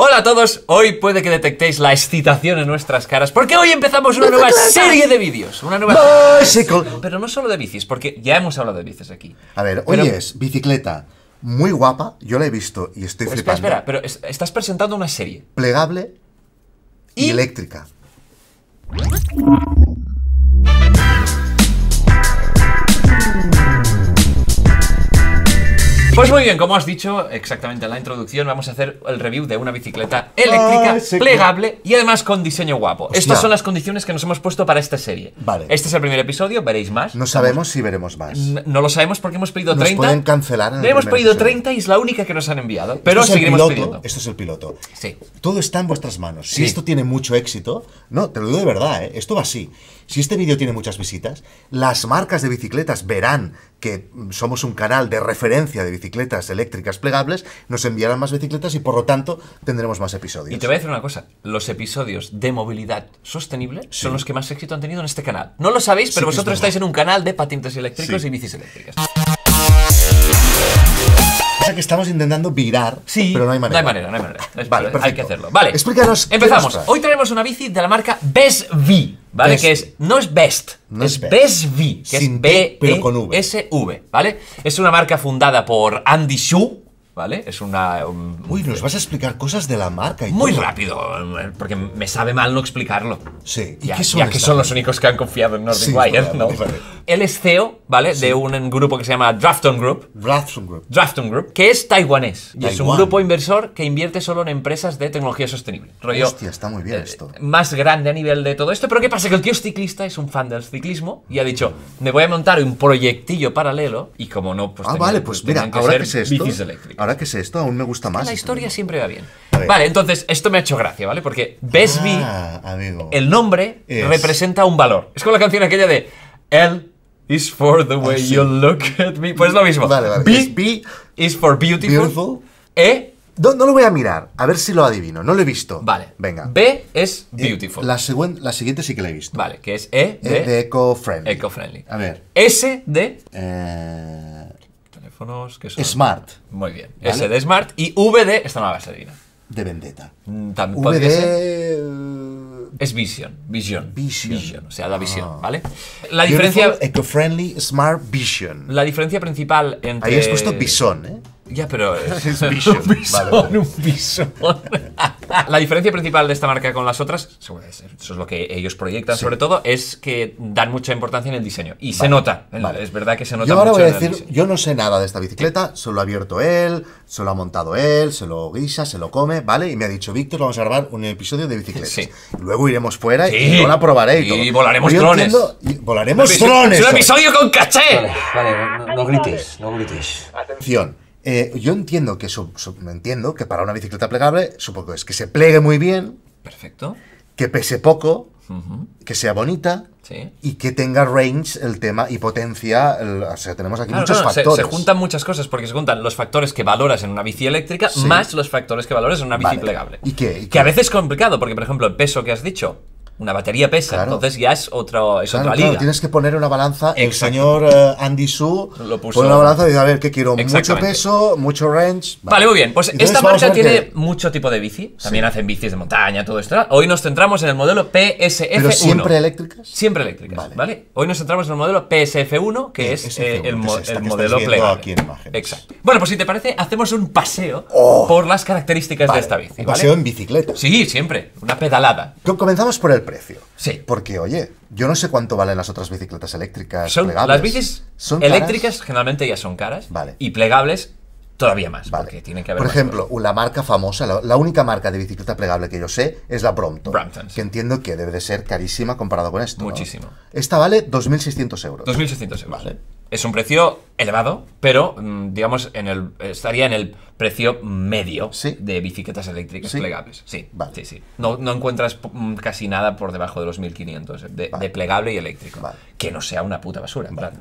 Hola a todos, hoy puede que detectéis la excitación en nuestras caras porque hoy empezamos una nueva serie de vídeos, una nueva Pero no solo de bicis, porque ya hemos hablado de bicis aquí. A ver, hoy es bicicleta muy guapa, yo la he visto y estoy pues flipando. espera, pero estás presentando una serie. Plegable y, Y- eléctrica. Pues muy bien, como has dicho exactamente en la introducción, vamos a hacer el review de una bicicleta eléctrica, plegable y además con diseño guapo. Estas son las condiciones que nos hemos puesto para esta serie. Vale. Este es el primer episodio, veréis más. No sabemos si veremos más. No, lo sabemos porque hemos pedido 30. Nos pueden cancelar. hemos pedido 30 y es la única que nos han enviado. Pero esto seguiremos piloto, Esto es el piloto. Sí. Todo está en vuestras manos. Si esto tiene mucho éxito, no, te lo digo de verdad, ¿eh? esto va así. Si este vídeo tiene muchas visitas, las marcas de bicicletas verán que somos un canal de referencia de bicicletas eléctricas plegables, nos enviarán más bicicletas y por lo tanto tendremos más episodios. Y te voy a decir una cosa, los episodios de movilidad sostenible son los que más éxito han tenido en este canal. No lo sabéis, pero vosotros estáis en un canal de patentes eléctricos y bicis eléctricas. Que estamos intentando virar, pero no hay manera. No hay manera, no hay manera. vale, Hay que hacerlo. Vale, explícanos. Empezamos. Hoy tenemos una bici de la marca Besvi. ¿vale? Que es, no es Best, es, Best V, que Sin es B, -E -S e -V, pero v. ¿vale? Es una marca fundada por Andy Shu, ¿vale? Es una... Um, Uy, nos vas a explicar cosas de la marca y Muy rápido, eh, porque me sabe mal no explicarlo. Sí, ¿y ya, qué son que son los únicos que han confiado en Nordic Wire, ¿no? Él es CEO, ¿vale? De un grupo que se llama Drafton Group. Drafton Group. Drafton Group, que es taiwanés. Y es un grupo inversor que invierte solo en empresas de tecnología sostenible. Hostia, está muy bien eh, esto. más grande a nivel de todo esto, pero ¿qué pasa? Que el tío es ciclista, es un fan del ciclismo y ha dicho, me voy a montar un proyectillo paralelo y como no, pues... Ah, vale, pues mira, ahora que es esto, eléctricas qué que sé esto, aún me gusta más. La historia siempre va bien. Vale, entonces, esto me ha hecho gracia, ¿vale? Porque Besby, ah, el nombre, representa un valor. Es como la canción aquella de L is for the way ah, you look at me. Pues es lo mismo. B, is for beautiful. E. No, no, lo voy a mirar, a ver si lo adivino. No lo he visto. Vale. Venga. B es eh, beautiful. La, la siguiente sí que la he visto. Vale, que es E, e de... eco-friendly. Eco-friendly. A ver. S de... Eh, Smart. Muy bien. SD S de Smart y V de... Esta nueva la gasolina. De Vendetta. Mm, también v de... Eh, es Vision. Vision. Vision. O sea, la ah. visión, ¿vale? La diferencia... Eco-friendly Smart Vision. La diferencia principal entre... Ahí has puesto visón, ¿eh? Ya, pero... Es, Vision. un visón, un visón. La diferencia principal de esta marca con las otras, eso es lo que ellos proyectan sobre todo, es que dan mucha importancia en el diseño. Y se nota, es verdad que se nota. Yo voy a decir, yo no sé nada de esta bicicleta, Solo ha abierto él, Solo ha montado él, se lo guisa, se lo come, ¿vale? Y me ha dicho, Víctor, vamos a grabar un episodio de bicicletas. Sí. Luego iremos fuera y yo la probaré. Y, volaremos drones volaremos drones Es un episodio con caché. Vale, no grites, no grites. Atención eh, yo entiendo que entiendo que para una bicicleta plegable, supongo es que se plegue muy bien. Perfecto. Que pese poco, que sea bonita sí. y que tenga range el tema y potencia. o sea, tenemos aquí muchos factores. Se, juntan muchas cosas porque se juntan los factores que valoras en una bici eléctrica más los factores que valoras en una bici plegable. ¿Y que a veces es complicado porque, por ejemplo, el peso que has dicho una batería pesa, entonces ya es, otro, es otra liga. tienes que poner una balanza. El señor eh, Andy Su Lo pone una balanza y dice, a ver, ¿qué quiero? ¿Mucho peso? ¿Mucho range? Vale, muy bien. Pues esta marca tiene mucho tipo de bici. También hacen bicis de montaña, todo esto. Hoy nos centramos en el modelo PSF1. siempre eléctricas? Siempre eléctricas, vale. Hoy nos centramos en el modelo PSF1, que eh, es, el, el modelo plegable. Exacto. Bueno, pues si te parece, hacemos un paseo oh. por las características de esta bici. ¿Un paseo en bicicleta? Sí, siempre. Una pedalada. Comenzamos por el precio. Sí. Porque, oye, yo no sé cuánto valen las otras bicicletas eléctricas son, plegables. Las bicis eléctricas generalmente ya son caras. Vale. Y plegables todavía más. Vale. Porque tienen que haber Por ejemplo, la marca famosa, la, única marca de bicicleta plegable que yo sé es la Brompton. Brompton Que entiendo que debe de ser carísima comparado con esto. Muchísimo. Esta vale 2.600 euros. 2.600 euros. Vale es un precio elevado, pero mm, digamos en el estaría en el precio medio de bicicletas eléctricas plegables. Sí, sí, No, encuentras mm, casi nada por debajo de los 1500 de, plegable y eléctrico. Que no sea una puta basura, en plan.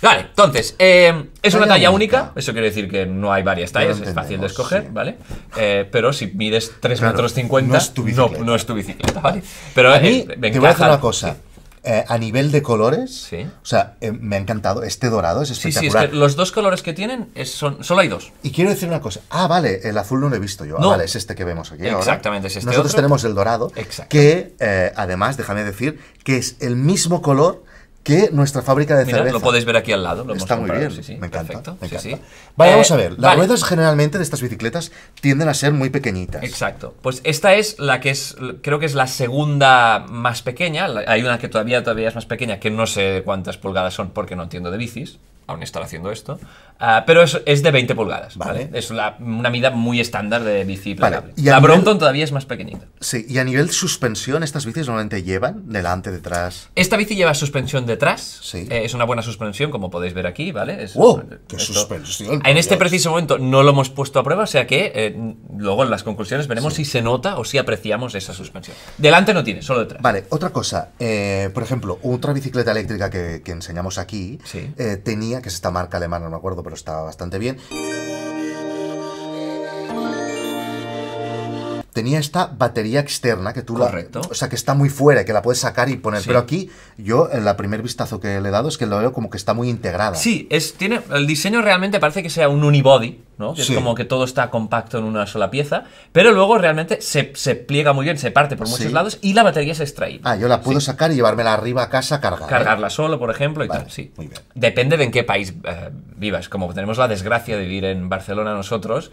Vale, entonces, em, es una talla única. eso quiere decir que no hay varias tallas, es fácil de escoger, ¿vale? Eh, pero si mides 3,50 metros 50, no es tu bicicleta, no, es tu bicicleta ¿vale? Pero a mí, eh, voy a una cosa. Eh, a nivel de colores, o sea, eh, me ha encantado. Este dorado es espectacular. Sí, sí, los dos colores que tienen son, solo hay dos. Y quiero decir una cosa. Ah, vale, el azul no lo he visto yo. Ah, vale, es este que vemos aquí. Exactamente, es este. Nosotros tenemos el dorado, que eh, además, déjame decir, que es el mismo color que nuestra fábrica de Mira, cerveza. Lo podéis ver aquí al lado. Lo Está muy bien, sí, sí, me encanta. vamos eh, a ver. Las ruedas generalmente de estas bicicletas tienden a ser muy pequeñitas. Exacto. Pues esta es la que es, creo que es la segunda más pequeña. Hay una que todavía, todavía es más pequeña, que no sé cuántas pulgadas son porque no entiendo de bicis aún estar haciendo esto, ah, pero es, de 20 pulgadas, ¿vale? Es una medida muy estándar de bici plegable. la Brompton todavía es más pequeñita. Sí, y a nivel suspensión, ¿estas bicis normalmente llevan delante, detrás? Esta bici lleva suspensión detrás, sí. Eh, es una buena suspensión, como podéis ver aquí, ¿vale? En este preciso momento no lo hemos puesto a prueba, o sea que eh, luego en las conclusiones veremos si se nota o si apreciamos esa suspensión. Delante no tiene, solo detrás. Vale, otra cosa, eh, por ejemplo, otra bicicleta eléctrica que, enseñamos aquí tenía que es esta marca alemana, no me acuerdo, pero estaba bastante bien. tenía esta batería externa que tú Correcto. La, o sea, que está muy fuera, que la puedes sacar y poner. Pero aquí, yo, en eh, la primer vistazo que le he dado es que lo veo como que está muy integrada. Sí, es, tiene, el diseño realmente parece que sea un unibody, ¿no? es como que todo está compacto en una sola pieza, pero luego realmente se, pliega muy bien, se parte por muchos lados y la batería se extrae. Ah, yo la puedo sacar y llevármela arriba a casa cargada. ¿eh? Cargarla solo, por ejemplo, y tal, sí. Muy bien. Depende de en qué país eh, vivas. Como tenemos la desgracia de vivir en Barcelona nosotros,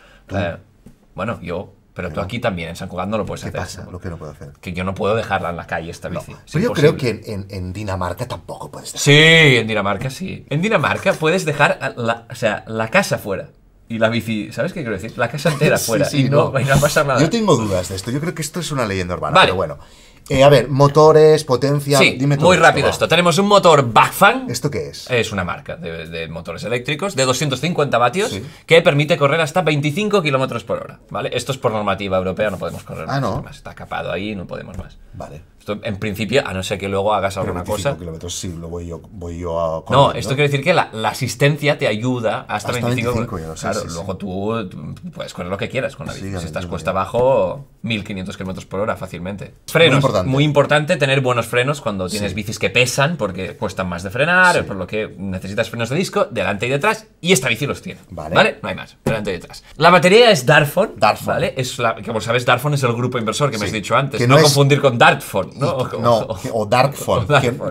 bueno, yo pero tú aquí también, en San Juan, no lo puedes hacer. ¿Qué pasa? Lo que no puedo hacer. Que yo no puedo dejarla en la calle esta bici. Pues yo creo que en, Dinamarca tampoco puedes dejarla. Sí, en Dinamarca sí. En Dinamarca puedes dejar la, sea, la casa fuera. Y la bici, ¿sabes qué quiero decir? La casa entera fuera. y no, va a pasar nada. Yo tengo dudas de esto. Yo creo que esto es una leyenda urbana. Vale. Pero bueno. Eh, a ver, motores, potencia. Sí, dime todo muy rápido esto. Tenemos un motor Bafan. ¿Esto qué es? Es una marca de, motores eléctricos de 250 vatios que permite correr hasta 25 kilómetros por hora. ¿vale? Esto es por normativa europea, no podemos correr ah, no. Está capado ahí, no podemos más. Vale en principio, a no ser que luego hagas alguna cosa. kilómetros, sí, lo voy yo, a. no, esto quiere decir que la, asistencia te ayuda hasta, 25, kilómetros Claro, luego tú, puedes correr lo que quieras con la bici. si estás cuesta abajo, 1500 kilómetros por hora fácilmente. Frenos. Muy importante. tener buenos frenos cuando tienes bicis que pesan porque cuestan más de frenar, por lo que necesitas frenos de disco delante y detrás. Y esta bici los tiene. Vale. No hay más. Delante y detrás. La batería es Darfon. Darfon. ¿Vale? Es que como sabes, Darfon es el grupo inversor que me has dicho antes. Que no, confundir con Dartford. ¿no? O, no,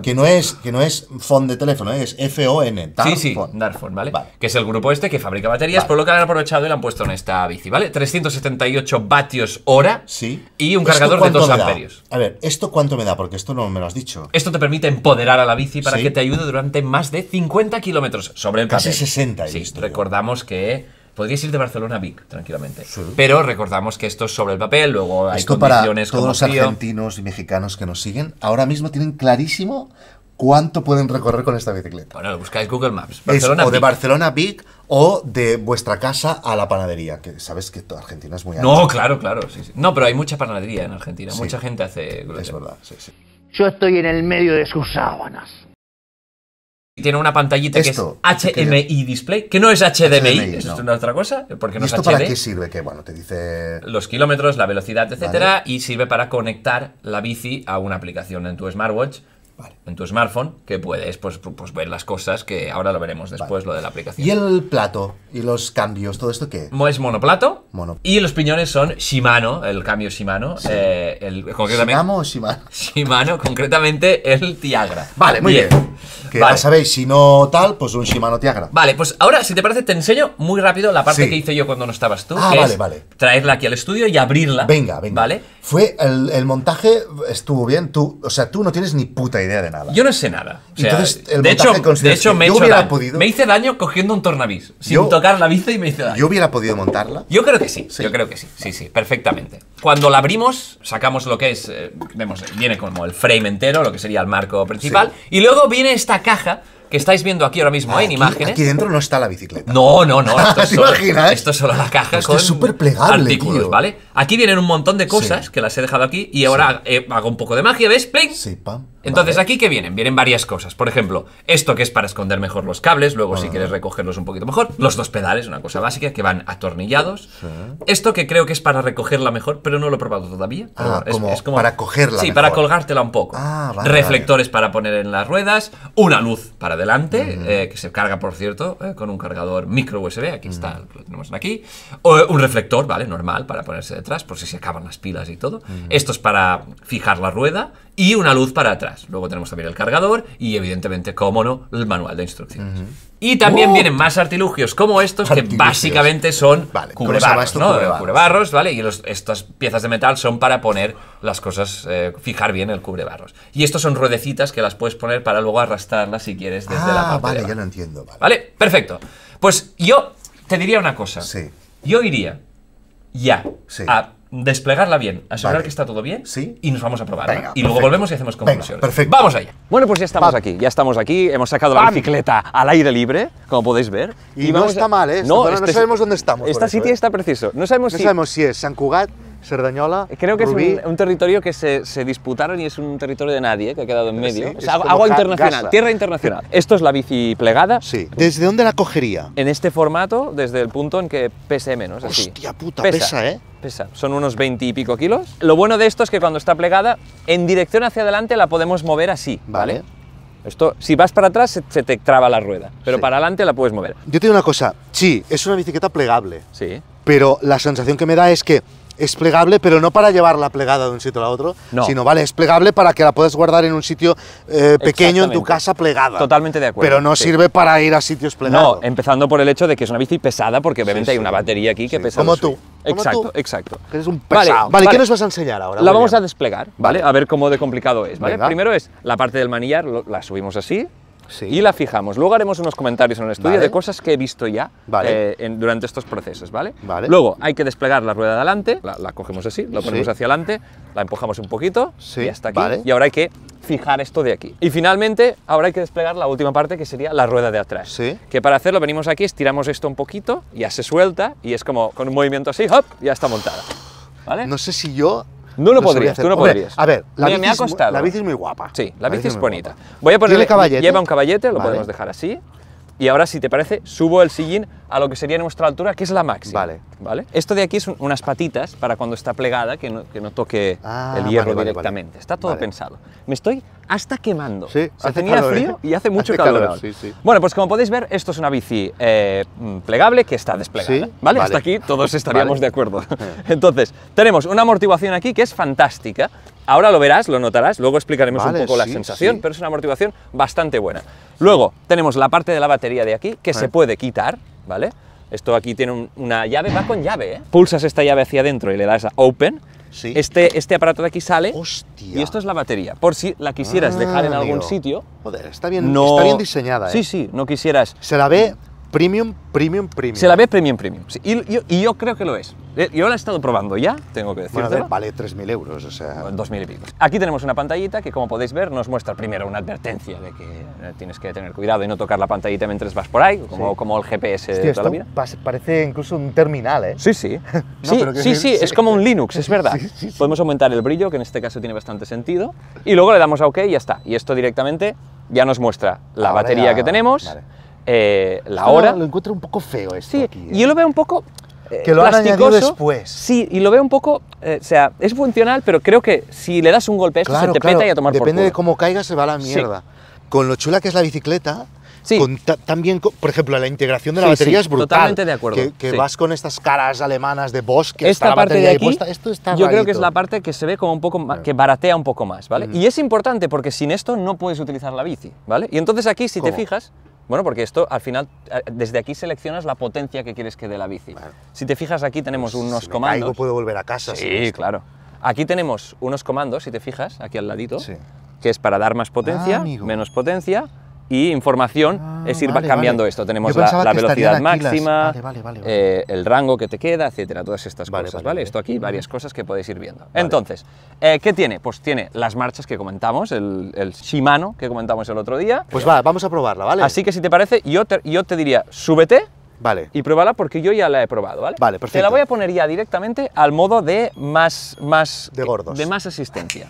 que, no es, que no es phone de teléfono, es F-O-N, Sí, sí, ¿vale? Que es el grupo este que fabrica baterías, por lo que han aprovechado y la han puesto en esta bici, ¿vale? 378 vatios hora y un cargador de 2 amperios. A ver, ¿esto cuánto me da? Porque esto no me lo has dicho. Esto te permite empoderar a la bici para que te ayude durante más de 50 kilómetros sobre el Casi 60, sí, recordamos que podrías ir de Barcelona a Vic tranquilamente. Pero recordamos que esto es sobre el papel, luego hay esto para como los argentinos y mexicanos que nos siguen, ahora mismo tienen clarísimo cuánto pueden recorrer con esta bicicleta. Bueno, lo buscáis Google Maps. o de Barcelona a Big o de vuestra casa a la panadería, que sabes que toda Argentina es muy alta. No, claro, claro. No, pero hay mucha panadería en Argentina, mucha gente hace Es verdad, sí, sí. Yo estoy en el medio de sus sábanas tiene una pantallita que es HMI Display, que no es HDMI, es una otra cosa, porque no esto para qué sirve? Que bueno, te dice los kilómetros, la velocidad, etcétera, y sirve para conectar la bici a una aplicación en tu smartwatch. En tu smartphone, que puedes pues, pues, ver las cosas que ahora lo veremos después, lo de la aplicación. ¿Y el plato? ¿Y los cambios? ¿Todo esto qué? Es monoplato. Y los piñones son Shimano, el cambio Shimano. Eh, el, concretamente, ¿Shimano Shimano? concretamente el Tiagra. Vale, muy bien. Que ya sabéis, si no tal, pues un Shimano Tiagra. Vale, pues ahora, si te parece, te enseño muy rápido la parte que hice yo cuando no estabas tú. Ah, vale, es vale. Traerla aquí al estudio y abrirla. Venga, venga. Vale. Fue el, montaje, estuvo bien. Tú, o sea, tú no tienes ni puta idea de nada. Yo no sé nada. Entonces, el de montaje hecho, de hecho, me, hubiera podido. me hice daño cogiendo un tornavís. Sin tocar la bici y me hice daño. ¿Yo hubiera podido montarla? Yo creo que sí, Yo creo que sí. Sí, sí, perfectamente. Cuando la abrimos, sacamos lo que es. Eh, vemos, viene como el frame entero, lo que sería el marco principal. Y luego viene esta caja que estáis viendo aquí ahora mismo ¿eh? en imágenes. Aquí dentro no está la bicicleta. No, no, no. Esto, es, solo, esto es solo la caja esto es súper plegable, ¿vale? Aquí vienen un montón de cosas que las he dejado aquí y ahora eh, hago un poco de magia, ¿ves? ¡Pling! Entonces, aquí que vienen, vienen varias cosas. Por ejemplo, esto que es para esconder mejor los cables, luego si ah. quieres recogerlos un poquito mejor, los dos pedales, una cosa básica, que van atornillados. Esto que creo que es para recogerla mejor, pero no lo he probado todavía. Ah, es, como, para cogerla. Sí, para colgártela un poco. Ah, Reflectores para poner en las ruedas, una luz para adelante, eh, que se carga, por cierto, eh, con un cargador micro USB, aquí está, lo tenemos aquí. O, eh, un reflector, ¿vale? Normal, para ponerse detrás, por si se acaban las pilas y todo. Esto es para fijar la rueda y una luz para atrás. Luego tenemos también el cargador y, evidentemente, como no, el manual de instrucciones. Y también ¡Oh! vienen más artilugios como estos, que básicamente son cubre cubrebarros, ¿vale? Y estas piezas de metal son para poner las cosas, eh, fijar bien el cubrebarros. Y estos son ruedecitas que las puedes poner para luego arrastrarlas si quieres desde la ah, parte vale, ya lo entiendo. Vale. perfecto. Pues yo te diría una cosa. Sí. Yo iría ya sí. a desplegarla bien, asegurar que está todo bien ¿Sí? y nos vamos a probar. y luego volvemos y hacemos conclusiones. perfecto. Vamos allá. Bueno, pues ya estamos aquí, ya estamos aquí, hemos sacado la bicicleta al aire libre, como podéis ver. Y, no está mal, ¿eh? No, este no sabemos dónde estamos. Esta sitio ¿eh? está preciso. No sabemos, si... sabemos si es San Cugat, Cerdanyola, Creo que es un, territorio que se, disputaron y es un territorio de nadie, que ha quedado en medio. agua internacional, tierra internacional. Esto es la bici plegada. Sí. ¿Desde dónde la cogería? En este formato, desde el punto en que pese menos. Hostia así. puta, pesa, ¿eh? Pesa, son unos 20 y pico kilos. Lo bueno de esto es que cuando está plegada, en dirección hacia adelante la podemos mover así, ¿vale? Esto, si vas para atrás, se, te traba la rueda, pero para adelante la puedes mover. Yo te digo una cosa, sí, es una bicicleta plegable. Sí. Pero la sensación que me da es que es plegable, pero no para llevarla plegada de un sitio a otro, sino vale, es plegable para que la puedas guardar en un sitio eh, pequeño en tu casa plegada. Totalmente de acuerdo. Pero no sirve para ir a sitios plegados. No, empezando por el hecho de que es una bici pesada, porque obviamente hay una batería aquí que pesa. Como tú. Exacto, exacto. eres un pesado. Vale, ¿qué nos vas a enseñar ahora? La vamos a desplegar, ¿vale? A ver cómo de complicado es, Primero es la parte del manillar, la subimos así, y la fijamos. Luego haremos unos comentarios en el estudio de cosas que he visto ya eh, durante estos procesos, ¿vale? Luego hay que desplegar la rueda de adelante, la, cogemos así, la ponemos hacia adelante, la empujamos un poquito y hasta aquí. Y ahora hay que fijar esto de aquí. Y finalmente, ahora hay que desplegar la última parte que sería la rueda de atrás. Que para hacerlo venimos aquí, estiramos esto un poquito, ya se suelta y es como con un movimiento así, ¡hop! ya está montada. ¿Vale? No sé si yo no lo podrías, tú no podrías. A ver, la, bici es muy guapa. Sí, la, bici, es bonita. Voy a ponerle, lleva un caballete, lo podemos dejar así. Y ahora, si te parece, subo el sillín a lo que sería nuestra altura, que es la máxima. Vale. Esto de aquí son unas patitas para cuando está plegada, que no, toque ah, el hierro directamente. está todo pensado. Me estoy hasta quemando. Sí, hace frío ¿eh? y hace mucho calor. Bueno, pues como podéis ver, esto es una bici eh, mm, plegable que está desplegada. ¿vale? Hasta aquí todos estaríamos de acuerdo. Entonces, tenemos una amortiguación aquí que es fantástica. Ahora lo verás, lo notarás, luego explicaremos un poco la sensación, pero es una amortiguación bastante buena. Luego tenemos la parte de la batería de aquí que se puede quitar, ¿vale? Esto aquí tiene una llave, va con llave, ¿eh? Pulsas esta llave hacia adentro y le das a open. Este, este aparato de aquí sale Hostia. y esto es la batería. Por si la quisieras ah, dejar en algún sitio. Joder, está bien, está bien diseñada. Sí, ¿eh? sí, no quisieras. Se la ve Premium, premium, premium. Se la ve premium, premium. y, yo, creo que lo es. Eh, yo la he estado probando ya, tengo que decirlo. Bueno, vale 3.000 euros, o sea... 2.000 y pico. Aquí tenemos una pantallita que, como podéis ver, nos muestra primero una advertencia de que eh, tienes que tener cuidado y no tocar la pantallita mientras vas por ahí, como, como el GPS de toda la vida. parece incluso un terminal, ¿eh? Sí, sí. sí, sí, es como un Linux, es verdad. Podemos aumentar el brillo, que en este caso tiene bastante sentido, y luego le damos a OK y ya está. Y esto directamente ya nos muestra la batería que tenemos... Eh, la hora. Lo, encuentro un poco feo esto. y yo ¿eh? lo veo un poco. Eh, que lo han añadido después. Sí, y lo veo un poco. o sea, es funcional, pero creo que si le das un golpe a esto, se te peta y a tomar Depende de cómo caiga, se va a la mierda. Con lo chula que es la bicicleta, Sí. también, por ejemplo, la integración de la batería es brutal. Totalmente de acuerdo. Que, vas con estas caras alemanas de bosque Esta parte de aquí, está yo creo que es la parte que se ve como un poco que baratea un poco más, ¿vale? Mm. Y es importante porque sin esto no puedes utilizar la bici, ¿vale? Y entonces aquí, si te fijas, bueno, porque esto al final, eh, desde aquí seleccionas la potencia que quieres que dé la bici. si te fijas aquí tenemos pues, unos comandos. puedo volver a casa. Sí, claro. Aquí tenemos unos comandos, si te fijas, aquí al ladito, que es para dar más potencia, ah, menos potencia, y información ah, es ir cambiando esto. Tenemos la, velocidad máxima, eh, el rango que te queda, etcétera, todas estas cosas, ¿vale? Esto aquí, varias cosas que podéis ir viendo. Entonces, eh, ¿qué tiene? Pues tiene las marchas que comentamos, el, Shimano que comentamos el otro día. Pues va, vamos a probarla, ¿vale? Así que si te parece, yo te, yo te diría, súbete, Vale. Y pruébala porque yo ya la he probado, ¿vale? Vale, perfecto. Te la voy a poner ya directamente al modo de más... más de De más asistencia.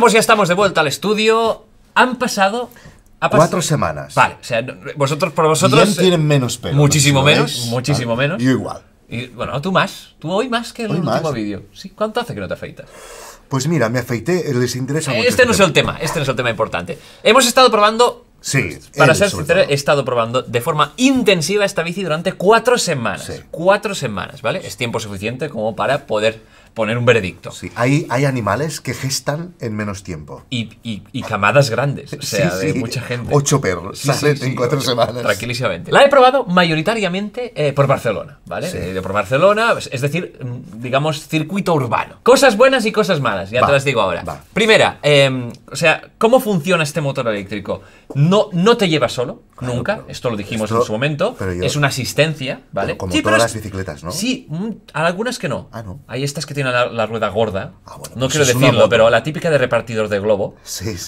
Pues ya estamos de vuelta al estudio. Han pasado Cuatro semanas. Vale, o sea, vosotros por vosotros. tienen eh, menos pelo. Muchísimo menos, muchísimo menos. Yo igual. Y bueno, tú más. Tú hoy más que el último vídeo. ¿Sí? ¿Cuánto hace que no te afeitas? Pues mira, me afeité, el eh, interesa mucho. Este, este no es el tema, este no es el tema importante. Hemos estado probando. Sí, para ser sincero, he estado probando de forma intensiva esta bici durante cuatro semanas. Cuatro semanas, ¿vale? Es tiempo suficiente como para poder poner un veredicto. Sí, hay, hay animales que gestan en menos tiempo. Y, y, y camadas grandes, o sea, de mucha gente. Ocho perros en cuatro semanas. Tranquilísimamente. La he probado mayoritariamente eh, por Barcelona, ¿vale? Eh, de por Barcelona, es decir, mm, digamos, circuito urbano. Cosas buenas y cosas malas, ya te las digo ahora. Primera, em, o sea, ¿cómo funciona este motor eléctrico? No, no te lleva solo, nunca, esto lo dijimos en su momento, pero es una asistencia, ¿vale? como todas las bicicletas, ¿no? Sí, mm, algunas que no. Ah, no. Hay estas que te la, rueda gorda, ah, no pues quiero decirlo, pero la típica de repartidor de globo,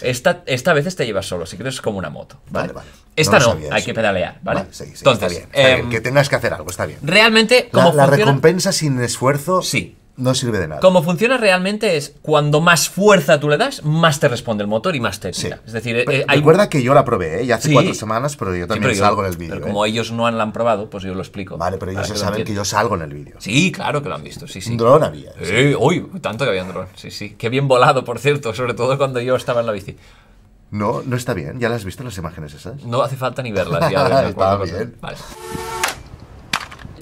Esta, esta a te llevas solo, si crees como una moto. Vale, vale. Esta no, hay que pedalear, ¿vale? Entonces, bien, bien, em, que tengas que hacer algo, está bien. Realmente, la, recompensa sin esfuerzo. Sí, no sirve de nada. Como funciona realmente es cuando más fuerza tú le das, más te responde el motor y más te tira. Es decir, eh, hay... recuerda que yo la probé, ¿eh? ya hace cuatro semanas, pero yo también salgo en el vídeo. Pero ¿eh? como ellos no han, la han probado, pues yo lo explico. Vale, pero ellos saben que yo salgo en el vídeo. Sí, claro que lo han visto, sí, sí. Un dron había. uy, tanto que había un dron, sí, sí. Qué bien volado, por cierto, sobre todo cuando yo estaba en la bici. No, no está bien. ¿Ya las has visto las imágenes esas? No hace falta ni verlas. Ya, está bien. Vale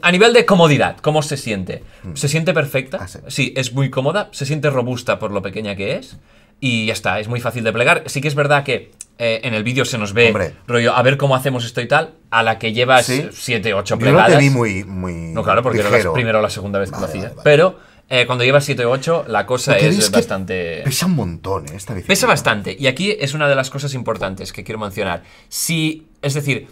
a nivel de comodidad, ¿cómo se siente? Mm. ¿Se siente perfecta? Ah, sí. es muy cómoda, se siente robusta por lo pequeña que es y ya está, es muy fácil de plegar. Sí que es verdad que eh, en el vídeo se nos ve rollo, a ver cómo hacemos esto y tal, a la que llevas 7, 8 plegadas. no te muy, No, claro, porque ligero. era la primera o la segunda vez que lo hacía Pero eh, cuando llevas 7 8, la cosa es bastante... Pesa un montón eh, Pesa bastante. Y aquí es una de las cosas importantes que quiero mencionar. Si, es decir,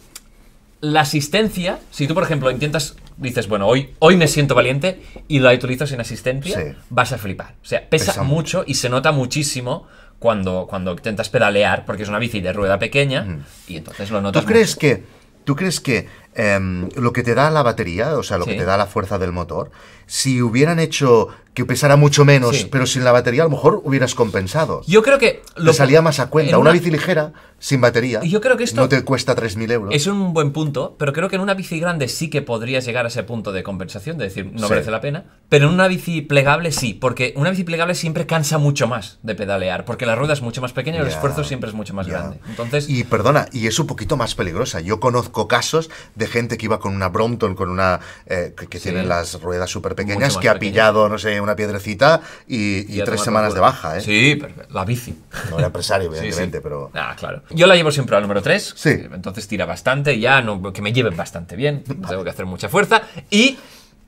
la asistencia, si tú, por ejemplo, intentas dices, bueno, hoy, hoy me siento valiente y lo utilizo sin asistencia, vas a flipar. O sea, pesa, mucho y se nota muchísimo cuando, cuando intentas pedalear, porque es una bici de rueda pequeña y entonces lo notas. ¿Tú crees que, ¿tú crees que Em, lo que te da la batería, o sea, lo que te da la fuerza del motor, si hubieran hecho que pesara mucho menos, pero sin la batería, a lo mejor hubieras compensado. Yo creo que... Lo te salía más a cuenta. Una... bici ligera, sin batería, yo creo que esto no te cuesta 3.000 euros. Es un buen punto, pero creo que en una bici grande sí que podrías llegar a ese punto de compensación, de decir, no merece la pena. Pero en una bici plegable sí, porque una bici plegable siempre cansa mucho más de pedalear, porque la rueda es mucho más pequeña y el esfuerzo siempre es mucho más grande. Entonces... Y perdona, y es un poquito más peligrosa. Yo conozco casos de gente que iba con una Brompton, con una eh, que, tiene las ruedas súper pequeñas, que ha pillado, no sé, una piedrecita y, tres semanas de baja. ¿eh? Sí, perfecto. la bici. No era empresario, evidentemente, pero... Ah, claro. Yo la llevo siempre al número 3, sí. Eh, entonces tira bastante, ya no, que me lleven bastante bien, tengo que hacer mucha fuerza. Y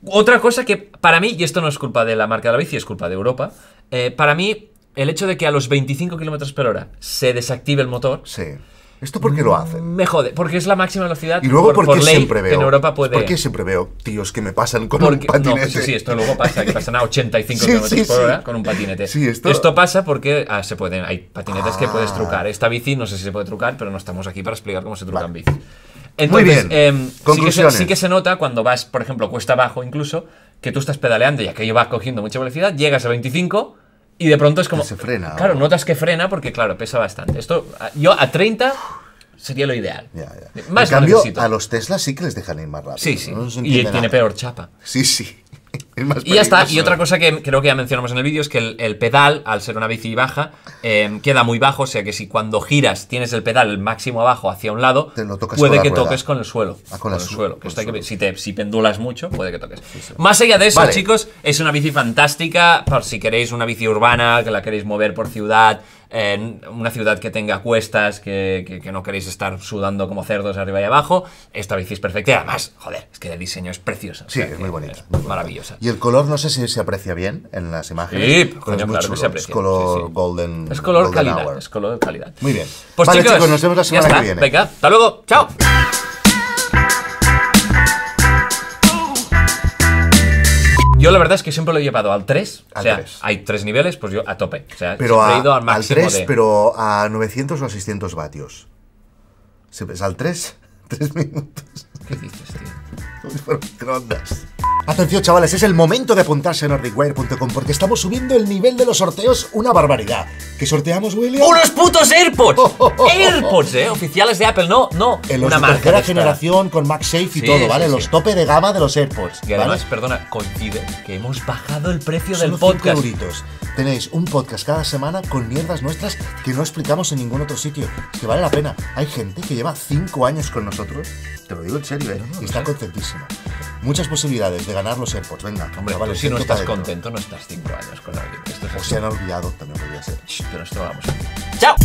otra cosa que para mí, y esto no es culpa de la marca de la bici, es culpa de Europa, eh, para mí el hecho de que a los 25 km por hora se desactive el motor... Sí ¿Esto por qué lo mm, hacen? Me jode, porque es la máxima velocidad. Y por, En Europa puede... ¿Por qué siempre veo tíos que me pasan con un patinete? sí, esto luego pasa, que pasan a 85 km con un patinete. esto... pasa porque ah, se pueden, hay patinetes que puedes ah. trucar. Esta bici, no sé si se puede trucar, pero no estamos aquí para explicar cómo se trucan vale. bicis. Entonces, Muy bien. Eh, sí, que se, sí, que se, nota cuando vas, por ejemplo, cuesta abajo incluso, que tú estás pedaleando y aquello va cogiendo mucha velocidad, llegas a 25 y de pronto es como. Se frena. Claro, notas que frena porque, claro, pesa bastante. Esto, yo a 30 sería lo ideal. Ya, ya. Más en cambio, a los Tesla sí que les dejan ir más rápido. Sí, sí. y tiene peor chapa. Sí, sí. y ya está. Y otra cosa que creo que ya mencionamos en el vídeo es que el, pedal, al ser una bici baja, em, queda muy bajo. O sea que si cuando giras tienes el pedal máximo abajo hacia un lado, puede que toques con el suelo. Ah, con, el suelo. si, te, pendulas mucho, puede que toques. Más allá de eso, chicos, es una bici fantástica. Por si queréis una bici urbana, que la queréis mover por ciudad, en una ciudad que tenga cuestas, que, que, no queréis estar sudando como cerdos arriba y abajo, esta bici es perfecta. Y además, joder, es que el diseño es precioso. Sí, es muy bonito. maravillosa. Y el color, no sé si se aprecia bien en las imágenes. Sí, pero es Que se aprecia. Es color golden. Es color calidad. Es color calidad. Muy bien. Pues chicos, nos vemos la semana que viene. Venga, hasta luego. Chao. Yo la verdad es que siempre lo he llevado al 3. o sea, 3. hay tres niveles, pues yo a tope. O sea, pero al máximo. Al 3, pero a 900 o a 600 vatios. ¿Se al 3? 3 minutos. ¿Qué dices, tío? Microondas. Atención chavales, es el momento de apuntarse en nordicwire.com porque estamos subiendo el nivel de los sorteos una barbaridad. ¿Qué sorteamos, William? ¡Unos putos AirPods! AirPods, ¿eh? Oficiales de Apple, no, no. En los de tercera generación con MagSafe y todo, ¿vale? Los tope de gama de los AirPods. Y además, perdona, coincide que hemos bajado el precio del podcast. Euritos. Tenéis un podcast cada semana con mierdas nuestras que no explicamos en ningún otro sitio. Que vale la pena. Hay gente que lleva 5 años con nosotros, te lo digo en serio, ¿eh? y está contentísima. Muchas posibilidades de de ganar los AirPods. Venga, hombre, si no estás contento, no estás cinco años con alguien. Esto o se han olvidado, también podría ser. Pero esto vamos. ¡Chao!